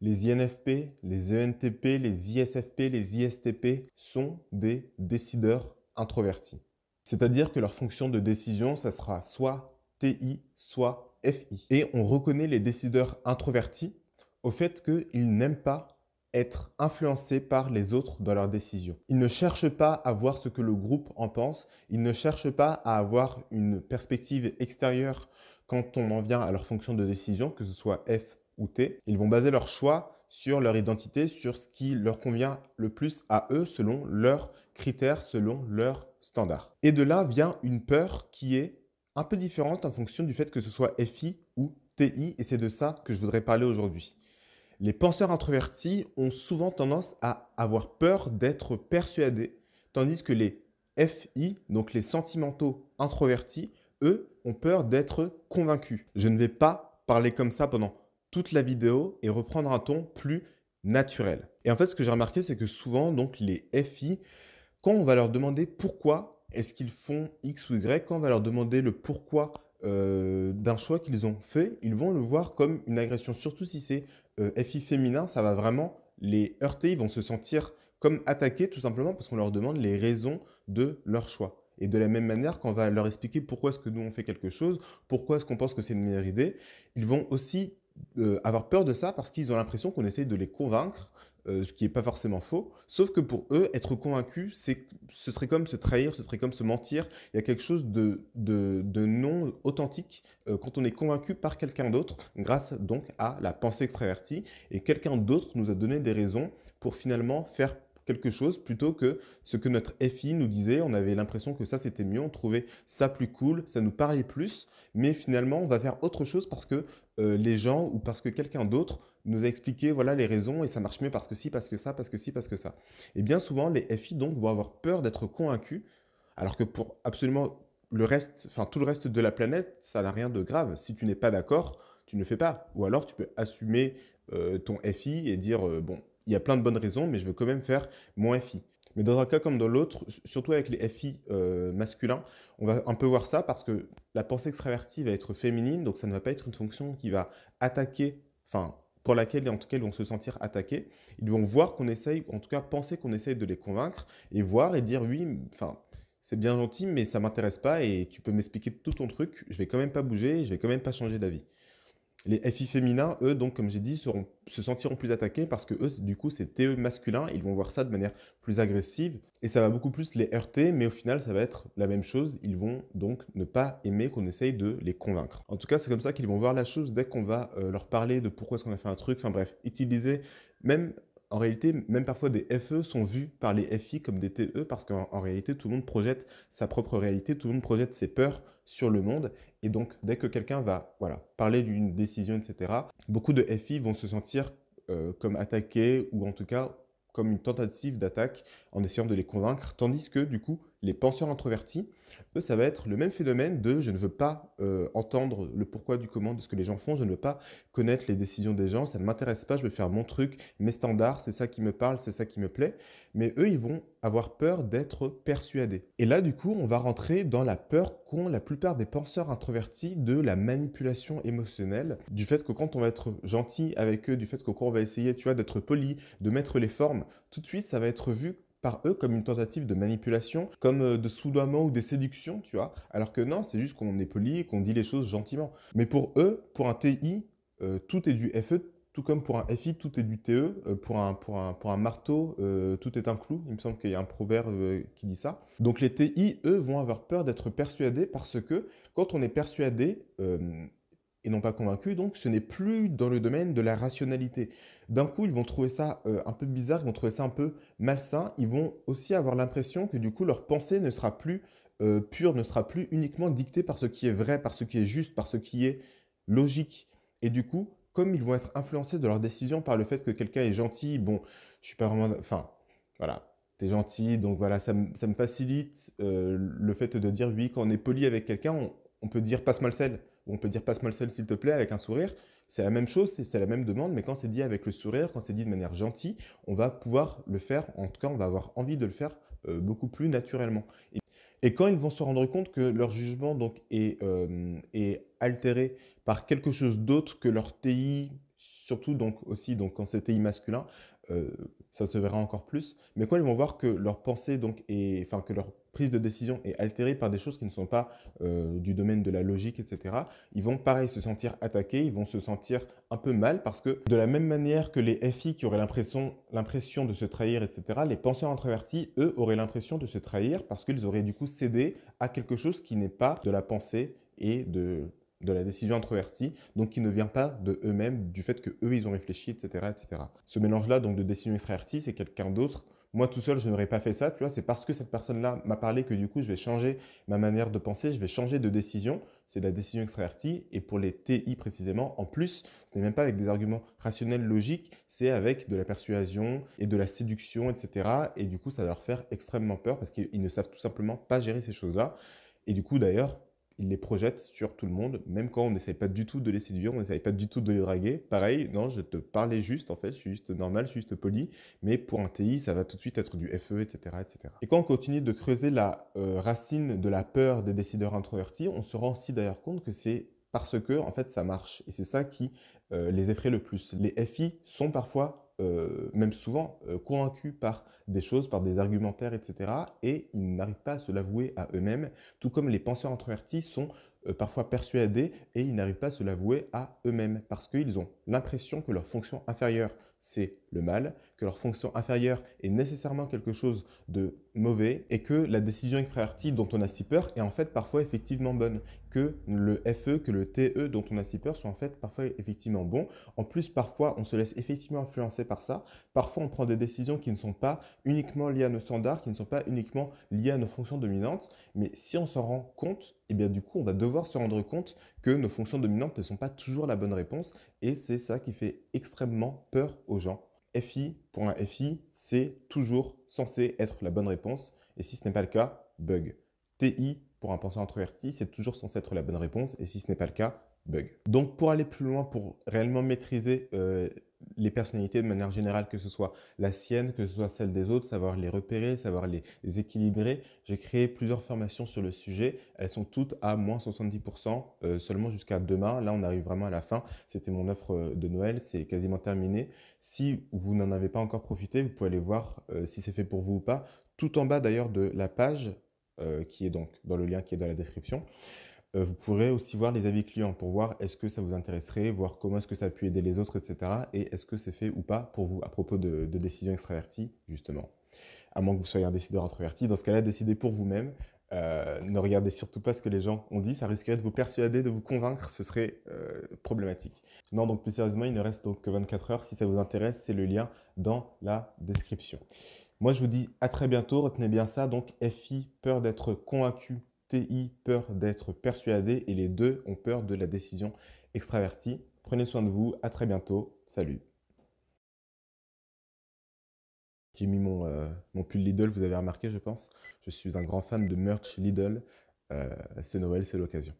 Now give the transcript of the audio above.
Les INFP, les ENTP, les ISFP, les ISTP sont des décideurs introvertis. C'est-à-dire que leur fonction de décision, ça sera soit TI, soit FI. Et on reconnaît les décideurs introvertis au fait qu'ils n'aiment pas être influencés par les autres dans leurs décisions. Ils ne cherchent pas à voir ce que le groupe en pense, ils ne cherchent pas à avoir une perspective extérieure quand on en vient à leur fonction de décision, que ce soit F, ils vont baser leur choix sur leur identité, sur ce qui leur convient le plus à eux selon leurs critères, selon leurs standards. Et de là vient une peur qui est un peu différente en fonction du fait que ce soit FI ou TI, et c'est de ça que je voudrais parler aujourd'hui. Les penseurs introvertis ont souvent tendance à avoir peur d'être persuadés, tandis que les FI, donc les sentimentaux introvertis, eux, ont peur d'être convaincus. Je ne vais pas parler comme ça pendant toute la vidéo et reprendre un ton plus naturel. Et en fait, ce que j'ai remarqué, c'est que souvent, donc les FI, quand on va leur demander pourquoi est-ce qu'ils font X ou Y, quand on va leur demander le pourquoi euh, d'un choix qu'ils ont fait, ils vont le voir comme une agression. Surtout si c'est euh, FI féminin, ça va vraiment les heurter, ils vont se sentir comme attaqués tout simplement parce qu'on leur demande les raisons de leur choix. Et de la même manière, quand on va leur expliquer pourquoi est-ce que nous on fait quelque chose, pourquoi est-ce qu'on pense que c'est une meilleure idée, ils vont aussi euh, avoir peur de ça parce qu'ils ont l'impression qu'on essaie de les convaincre, euh, ce qui n'est pas forcément faux. Sauf que pour eux, être convaincu, ce serait comme se trahir, ce serait comme se mentir. Il y a quelque chose de, non authentique euh, quand on est convaincu par quelqu'un d'autre, grâce donc à la pensée extravertie. Et quelqu'un d'autre nous a donné des raisons pour finalement faire quelque chose plutôt que ce que notre FI nous disait. On avait l'impression que ça c'était mieux, on trouvait ça plus cool, ça nous parlait plus, mais finalement on va faire autre chose parce que euh, les gens ou parce que quelqu'un d'autre nous a expliqué voilà les raisons et ça marche mieux parce que si, parce que ça, parce que si, parce que ça. Et bien souvent les FI donc vont avoir peur d'être convaincus, alors que pour absolument le reste, enfin tout le reste de la planète, ça n'a rien de grave. Si tu n'es pas d'accord, tu ne fais pas. Ou alors tu peux assumer euh, ton FI et dire euh, bon, il y a plein de bonnes raisons, mais je veux quand même faire mon FI. Mais dans un cas comme dans l'autre, surtout avec les FI euh, masculins, on va un peu voir ça parce que la pensée extravertie va être féminine, donc ça ne va pas être une fonction qui va attaquer, enfin, pour laquelle en tout cas ils vont se sentir attaqués. Ils vont voir qu'on essaye, en tout cas penser qu'on essaye de les convaincre et voir et dire oui, enfin, c'est bien gentil, mais ça m'intéresse pas et tu peux m'expliquer tout ton truc, je vais quand même pas bouger, je vais quand même pas changer d'avis. Les FI féminins, eux, donc, comme j'ai dit, se sentiront plus attaqués parce que eux, du coup, c'est TE masculin, ils vont voir ça de manière plus agressive et ça va beaucoup plus les heurter, mais au final, ça va être la même chose. Ils vont donc ne pas aimer qu'on essaye de les convaincre. En tout cas, c'est comme ça qu'ils vont voir la chose dès qu'on va euh, leur parler de pourquoi est-ce qu'on a fait un truc, enfin bref, utiliser même en réalité, même parfois des FE sont vus par les FI comme des TE parce qu'en réalité, tout le monde projette sa propre réalité, tout le monde projette ses peurs sur le monde. Et donc, dès que quelqu'un va voilà, parler d'une décision, etc., beaucoup de FI vont se sentir euh, comme attaqués ou en tout cas comme une tentative d'attaque en essayant de les convaincre. Tandis que, du coup, les penseurs introvertis, eux, ça va être le même phénomène de je ne veux pas euh, entendre le pourquoi du comment de ce que les gens font, je ne veux pas connaître les décisions des gens, ça ne m'intéresse pas, je veux faire mon truc, mes standards, c'est ça qui me parle, c'est ça qui me plaît. Mais eux, ils vont avoir peur d'être persuadés. Et là, du coup, on va rentrer dans la peur qu'ont la plupart des penseurs introvertis de la manipulation émotionnelle, du fait que quand on va être gentil avec eux, du fait qu'on va essayer, tu vois, d'être poli, de mettre les formes, tout de suite, ça va être vu par eux comme une tentative de manipulation, comme euh, de soudoiement ou des séductions, tu vois. Alors que non, c'est juste qu'on est poli, qu'on dit les choses gentiment. Mais pour eux, pour un TI, euh, tout est du FE, tout comme pour un FI, tout est du TE. Euh, pour, un, pour, pour un marteau, tout est un clou. Il me semble qu'il y a un proverbe qui dit ça. Donc les TI, eux, vont avoir peur d'être persuadés parce que quand on est persuadé, n'ont pas convaincu, donc ce n'est plus dans le domaine de la rationalité. D'un coup, ils vont trouver ça euh, un peu bizarre, ils vont trouver ça un peu malsain, ils vont aussi avoir l'impression que du coup leur pensée ne sera plus euh, pure, ne sera plus uniquement dictée par ce qui est vrai, par ce qui est juste, par ce qui est logique. Et du coup, comme ils vont être influencés de leur décision par le fait que quelqu'un est gentil, bon, je suis pas vraiment... Enfin, voilà, t'es gentil, donc voilà, ça, me facilite euh, le fait de dire oui, quand on est poli avec quelqu'un, on, peut dire passe mal le sel on peut dire passe-moi le sel s'il te plaît avec un sourire. C'est la même chose, c'est la même demande, mais quand c'est dit avec le sourire, quand c'est dit de manière gentille, on va pouvoir le faire, en tout cas on va avoir envie de le faire euh, beaucoup plus naturellement. Et, quand ils vont se rendre compte que leur jugement donc, est, euh, est altéré par quelque chose d'autre que leur TI surtout donc aussi donc quand c'était TI masculin, euh, ça se verra encore plus. Mais quand ils vont voir que leur pensée donc et enfin que leur prise de décision est altérée par des choses qui ne sont pas euh, du domaine de la logique, etc. Ils vont pareil se sentir attaqués, ils vont se sentir un peu mal parce que de la même manière que les FI qui auraient l'impression l'impression de se trahir, etc. Les penseurs introvertis, eux, auraient l'impression de se trahir parce qu'ils auraient du coup cédé à quelque chose qui n'est pas de la pensée et de de la décision introvertie, donc qui ne vient pas de eux-mêmes, du fait que eux ils ont réfléchi, etc., etc. Ce mélange-là, donc de décision extravertie, c'est quelqu'un d'autre. Moi tout seul, je n'aurais pas fait ça, tu vois. C'est parce que cette personne-là m'a parlé que du coup, je vais changer ma manière de penser, je vais changer de décision. C'est la décision extravertie. Et pour les TI précisément, en plus, ce n'est même pas avec des arguments rationnels, logiques, c'est avec de la persuasion et de la séduction, etc. Et du coup, ça va leur faire extrêmement peur parce qu'ils ne savent tout simplement pas gérer ces choses-là. Et du coup, d'ailleurs, il les projette sur tout le monde, même quand on n'essaye pas du tout de les séduire, on n'essaye pas du tout de les draguer. Pareil, non, je te parlais juste, en fait, je suis juste normal, je suis juste poli, mais pour un TI, ça va tout de suite être du FE, etc. etc. Et quand on continue de creuser la euh, racine de la peur des décideurs introvertis, on se rend aussi d'ailleurs compte que c'est parce que, en fait, ça marche. Et c'est ça qui euh, les effraie le plus. Les FI sont parfois euh, même souvent, euh, convaincus par des choses, par des argumentaires, etc. Et ils n'arrivent pas à se l'avouer à eux-mêmes, tout comme les penseurs introvertis sont euh, parfois persuadés et ils n'arrivent pas à se l'avouer à eux-mêmes, parce qu'ils ont l'impression que leur fonction inférieure, c'est le mal, que leur fonction inférieure est nécessairement quelque chose de mauvais et que la décision extravertie dont on a si peur est en fait parfois effectivement bonne, que le FE, que le TE dont on a si peur soit en fait parfois effectivement bon. En plus, parfois, on se laisse effectivement influencer par ça. Parfois, on prend des décisions qui ne sont pas uniquement liées à nos standards, qui ne sont pas uniquement liées à nos fonctions dominantes. Mais si on s'en rend compte, eh bien du coup, on va devoir se rendre compte que nos fonctions dominantes ne sont pas toujours la bonne réponse. Et c'est ça qui fait extrêmement peur aux gens. FI, pour un FI, c'est toujours censé être la bonne réponse. Et si ce n'est pas le cas, bug. ti pour un penseur introverti, c'est toujours censé être la bonne réponse. Et si ce n'est pas le cas, bug. Donc pour aller plus loin, pour réellement maîtriser euh, les personnalités de manière générale, que ce soit la sienne, que ce soit celle des autres, savoir les repérer, savoir les, équilibrer. J'ai créé plusieurs formations sur le sujet. Elles sont toutes à moins 70% euh, seulement jusqu'à demain. Là, on arrive vraiment à la fin. C'était mon offre euh, de Noël. C'est quasiment terminé. Si vous n'en avez pas encore profité, vous pouvez aller voir euh, si c'est fait pour vous ou pas. Tout en bas d'ailleurs de la page qui est donc dans le lien qui est dans la description. Euh, vous pourrez aussi voir les avis clients pour voir est-ce que ça vous intéresserait, voir comment est-ce que ça a pu aider les autres, etc. Et est-ce que c'est fait ou pas pour vous à propos de, décisions extraverties, justement. À moins que vous soyez un décideur introverti, dans ce cas-là, décidez pour vous-même. Euh, ne regardez surtout pas ce que les gens ont dit, ça risquerait de vous persuader, de vous convaincre, ce serait euh, problématique. Non, donc plus sérieusement, il ne reste que 24 heures. Si ça vous intéresse, c'est le lien dans la description. Moi, je vous dis à très bientôt. Retenez bien ça. Donc, FI, peur d'être convaincu TI, peur d'être persuadé, et les deux ont peur de la décision extravertie. Prenez soin de vous, à très bientôt, salut. J'ai mis mon, euh, pull Lidl, vous avez remarqué, je pense. Je suis un grand fan de merch Lidl. Euh, c'est Noël, c'est l'occasion.